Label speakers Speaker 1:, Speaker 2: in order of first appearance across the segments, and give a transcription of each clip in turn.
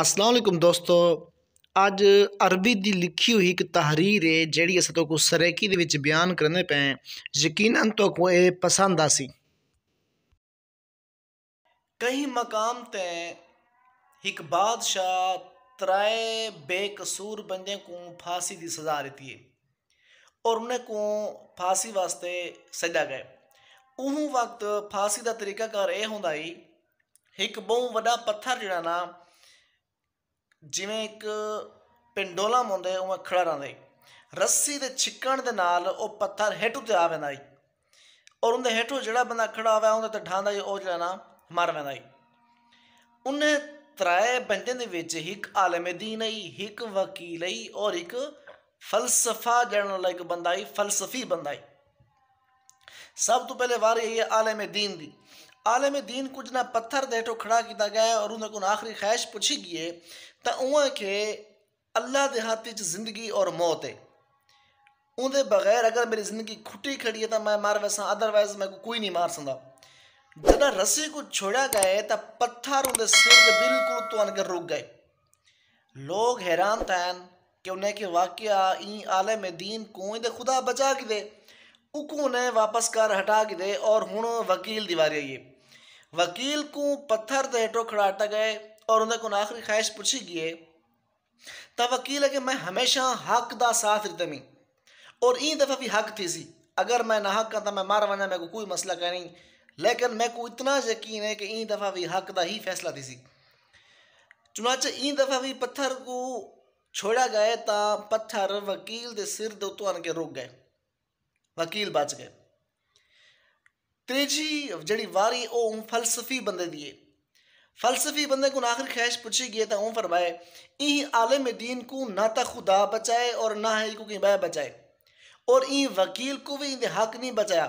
Speaker 1: असलम ਦੋਸਤੋ ਅੱਜ ਅਰਬੀ ਦੀ ਲਿਖੀ ਹੋਈ ਇੱਕ ਤਹਰੀਰ ਹੈ ਜਿਹੜੀ ਅਸਾਂ ਤੋਂ ਕੋ ਸਰੈਕੀ ਦੇ ਵਿੱਚ ਬਿਆਨ ਕਰਨੇ ਪਏ ਯਕੀਨਨ ਤੋਂ ਕੋ ਇਹ ਪਸੰਦ ਆਸੀ ਕਈ ਮਕਾਮ ਤੇ ਇੱਕ ਬਾਦਸ਼ਾਹ ਤਰੇ ਬੇਕਸੂਰ ਬੰਦੇ ਨੂੰ ਫਾਸੀ ਦੀ ਸਜ਼ਾ ਦਿੱਤੀ ਹੈ ਔਰ ਉਹਨੇ ਕੋ ਫਾਸੀ ਵਾਸਤੇ ਸੱਜਾ ਗਏ ਉਹ ਵਕਤ ਫਾਸੀ ਦਾ ਤਰੀਕਾ ਕਰ ਇਹ ਹੁੰਦਾ ਹੀ ਇੱਕ ਬਹੁਤ ਵੱਡਾ ਪੱਥਰ ਜਿਹੜਾ ਨਾ ਜਿਵੇਂ ਇੱਕ ਪਿੰਡੋਲਾ ਮੁੰਦੇ ਉਹ ਖੜਾ ਰਹਿੰਦਾ ਰੱਸੀ ਦੇ ਛਿੱਕਣ ਦੇ ਨਾਲ ਉਹ ਪੱਥਰ ਹੇਠੋਂ ਤੇ ਆ ਈ ਔਰ ਉਹਦੇ ਹੇਠੋਂ ਜਿਹੜਾ ਬੰਦਾ ਖੜਾ ਹੋਇਆ ਉਹਦੇ ਤੇ ਠਾਂਦਾ ਉਹ ਜਿਹੜਾ ਨਾ ਮਰ ਪੈਂਦਾ ਉਹਨੇ ਤਰਾਏ ਬੰਦੇ ਦੇ ਵਿੱਚ ਇੱਕ ਆਲਮ ਦੀਨ ਹੈ ਇੱਕ ਵਕੀਲ ਹੈ ਔਰ ਇੱਕ ਫਲਸਫਾ ਜਣ ਵਾਲਾ ਇੱਕ ਬੰਦਾ ਹੈ ਫਲਸਫੀ ਬੰਦਾ ਹੈ ਸਭ ਤੋਂ ਪਹਿਲੇ ਵਾਰ ਇਹ ਆਲਮ ਦੀਨ ਦੀ आलम दीन कुछ ना पत्थर हेठो खड़ा किया गया और उन को आखिरी ख़्वाहिश पुछी गिए तो उ अल्लाह के हाथ च ज़िंदगी और मौत है उनके बगैर अगर मेरी ज़िंदगी खुटी खड़ी है तो मैं मार वैसा अदरवाइज मैं को कोई नहीं मार सकता जब रस्सी को छोड़ा गए तो पत्थर उनके सिर बिल्कुल तो अनगर रुक गए लोग हैरान थे कि उन्हें कि वाकया ई आलम दीन को दे खुदा बचा के दे उकू उन्हें वापस कर हटा के दे और हूँ वकील आई है वकील को पत्थर ते हेठो खड़ाट गए और उन्हें को आखिरी ख्वाहिश पूछी गई तो वकील है कि मैं हमेशा हक दा साथ रितमी और ई दफ़ा भी हक थी सी अगर मैं ना हक करता मैं मार वना मेरे को कोई मसला कह नहीं लेकिन मेरे को इतना यकीन है कि ई दफ़ा भी हक दा ही फैसला थी सी चुनाचे ई दफ़ा भी पत्थर को छोड़ा गए तो पत्थर वकील के सिर दो तो के रुक गए वकील बच गए ਤੀਜੀ ਜਿਹੜੀ ਵਾਰੀ ਉਹ ਫਲਸਫੀ ਬੰਦੇ ਦੀ ਹੈ ਕੋ ਆਖਰ ਖੈਸ਼ ਪੁੱਛੀ ख्वाहिश ਤਾਂ ਉਹ ਫਰਮਾਏ ਇਹ ਆਲਮ ਦੀਨ ਕੋ ਨਾ ना ਖੁਦਾ ਬਚਾਏ ਔਰ ਨਾ ਹੈ ਕੋ को ਬਾਇ ਬਚਾਏ ਔਰ ਇਹ ਵਕੀਲ ਕੋ ਵੀ ਇਹਦੇ ਹੱਕ ਨਹੀਂ ਬਚਾਇਆ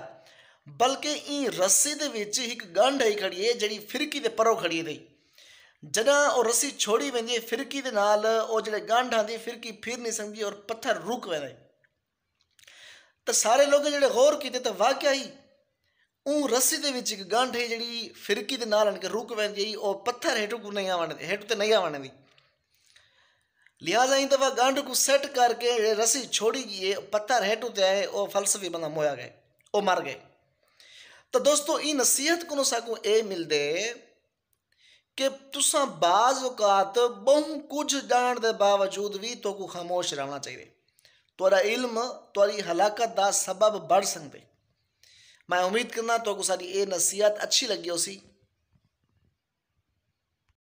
Speaker 1: ਬਲਕਿ ਇਹ ਰੱਸੀ ਦੇ ਵਿੱਚ ਇੱਕ ਗੰਢ ਹੈ ਖੜੀ ਹੈ ਜਿਹੜੀ ਫਿਰਕੀ ਦੇ ਪਰੋ ਖੜੀ ਹੈ ਜਦਾਂ ਉਹ ਰੱਸੀ ਛੋੜੀ ਵੰਦੀ ਫਿਰਕੀ ਦੇ ਨਾਲ ਉਹ ਜਿਹੜੇ ਗੰਢਾਂ ਦੀ ਫਿਰਕੀ ਫਿਰ ਨਹੀਂ ਸੰਗੀ ਔਰ ਪੱਥਰ ਰੁਕ ਰਹੇ ਤਾਂ ਸਾਰੇ ਲੋਕ ਜਿਹੜੇ ਗੌਰ ਕੀਤੇ ਤਾਂ ਵਾਕਿਆ ਹੀ ਉਹ ਰੱਸੀ ਦੇ ਵਿੱਚ ਇੱਕ ਗੰਢ ਹੈ ਜਿਹੜੀ ਫਿਰਕੀ ਦੇ ਨਾਲ ਅਣ ਕੇ ਰੁਕ ਪੈਂਦੀ ਹੈ ਉਹ ਪੱਥਰ ਹੇਠੂ ਕੋ ਨਹੀਂ ਆਵਣ ਹੇਠੂ ਤੇ ਨਹੀਂ ਆਵਣ ਦੀ ਲਿਹਾਜ਼ਾ ਤਵਾ ਗੰਢ ਕੋ ਸੈੱਟ ਕਰਕੇ ਰੱਸੀ ਛੋੜੀ ਗਈ ਹੈ ਪੱਥਰ ਹੇਠੂ ਤੇ ਆਏ ਉਹ ਫਲਸਫੀ ਬੰਦਾ ਮੋਇਆ ਗਏ ਉਹ ਮਰ ਗਏ ਤਾਂ ਦੋਸਤੋ ਇਹ ਨਸੀਹਤ ਕੋ ਸਾਕੂ ਇਹ ਮਿਲਦੇ ਕਿ ਤੁਸੀਂ ਬਾਜ਼ ਔਕਾਤ ਬਹੁ ਕੁਝ ਜਾਣ ਦੇ ਬਾਵਜੂਦ ਵੀ ਤੋ ਕੋ ਖਾਮੋਸ਼ ਰਹਿਣਾ ਚਾਹੀਦਾ ਤੁਹਾਡਾ ਇਲਮ ਤੁਹਾਡੀ ਹਲਾਕਤ ਦਾ ਸਬਬ ਬਣ ਸਕਦੇ मैं उम्मीद करना तो को सारी ये नसीहत अच्छी लगी उसी